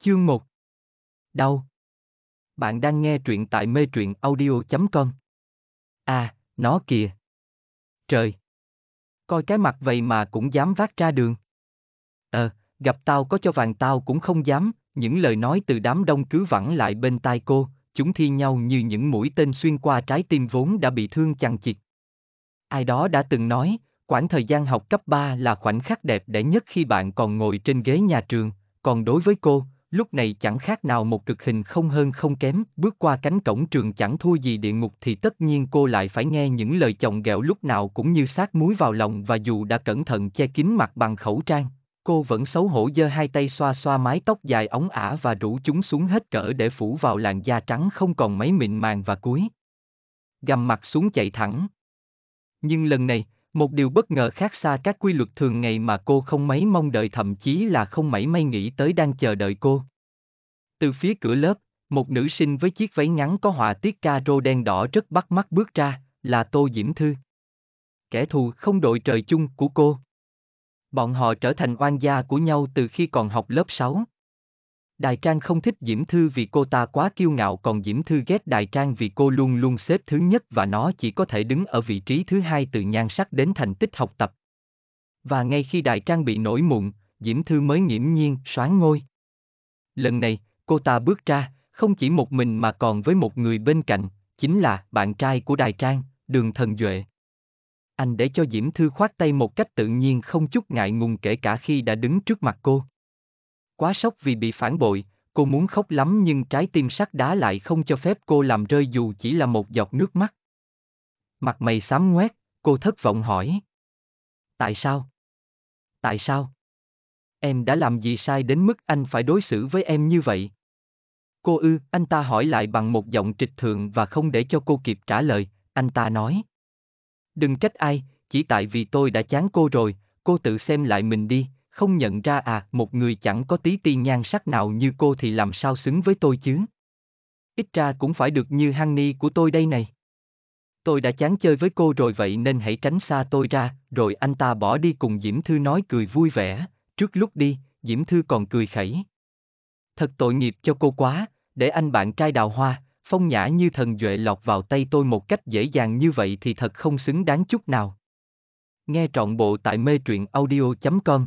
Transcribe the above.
Chương 1 Đau Bạn đang nghe truyện tại mê truyện audio.com À, nó kìa Trời Coi cái mặt vậy mà cũng dám vác ra đường Ờ, gặp tao có cho vàng tao cũng không dám Những lời nói từ đám đông cứ vẳng lại bên tai cô Chúng thi nhau như những mũi tên xuyên qua trái tim vốn đã bị thương chằng chịt Ai đó đã từng nói, quãng thời gian học cấp 3 là khoảnh khắc đẹp đẽ nhất khi bạn còn ngồi trên ghế nhà trường, còn đối với cô, lúc này chẳng khác nào một cực hình không hơn không kém, bước qua cánh cổng trường chẳng thua gì địa ngục thì tất nhiên cô lại phải nghe những lời chồng ghẹo lúc nào cũng như sát muối vào lòng và dù đã cẩn thận che kín mặt bằng khẩu trang, cô vẫn xấu hổ giơ hai tay xoa xoa mái tóc dài ống ả và rủ chúng xuống hết cỡ để phủ vào làn da trắng không còn mấy mịn màng và cuối. Gầm mặt xuống chạy thẳng. Nhưng lần này, một điều bất ngờ khác xa các quy luật thường ngày mà cô không mấy mong đợi thậm chí là không mảy may nghĩ tới đang chờ đợi cô. Từ phía cửa lớp, một nữ sinh với chiếc váy ngắn có họa tiết caro đen đỏ rất bắt mắt bước ra, là Tô Diễm Thư. Kẻ thù không đội trời chung của cô. Bọn họ trở thành oan gia của nhau từ khi còn học lớp 6. Đại Trang không thích Diễm Thư vì cô ta quá kiêu ngạo còn Diễm Thư ghét Đại Trang vì cô luôn luôn xếp thứ nhất và nó chỉ có thể đứng ở vị trí thứ hai từ nhan sắc đến thành tích học tập. Và ngay khi Đại Trang bị nổi mụn, Diễm Thư mới nghiễm nhiên xoáng ngôi. Lần này, cô ta bước ra, không chỉ một mình mà còn với một người bên cạnh, chính là bạn trai của Đại Trang, Đường Thần Duệ. Anh để cho Diễm Thư khoát tay một cách tự nhiên không chút ngại ngùng kể cả khi đã đứng trước mặt cô. Quá sốc vì bị phản bội, cô muốn khóc lắm nhưng trái tim sắt đá lại không cho phép cô làm rơi dù chỉ là một giọt nước mắt. Mặt mày xám ngoét, cô thất vọng hỏi. Tại sao? Tại sao? Em đã làm gì sai đến mức anh phải đối xử với em như vậy? Cô ư, anh ta hỏi lại bằng một giọng trịch thượng và không để cho cô kịp trả lời, anh ta nói. Đừng trách ai, chỉ tại vì tôi đã chán cô rồi, cô tự xem lại mình đi, không nhận ra à, một người chẳng có tí ti nhan sắc nào như cô thì làm sao xứng với tôi chứ? Ít ra cũng phải được như hăng ni của tôi đây này. Tôi đã chán chơi với cô rồi vậy nên hãy tránh xa tôi ra, rồi anh ta bỏ đi cùng Diễm Thư nói cười vui vẻ, trước lúc đi, Diễm Thư còn cười khẩy. Thật tội nghiệp cho cô quá, để anh bạn trai đào hoa, phong nhã như thần duệ lọt vào tay tôi một cách dễ dàng như vậy thì thật không xứng đáng chút nào. Nghe trọn bộ tại mê truyện audio.com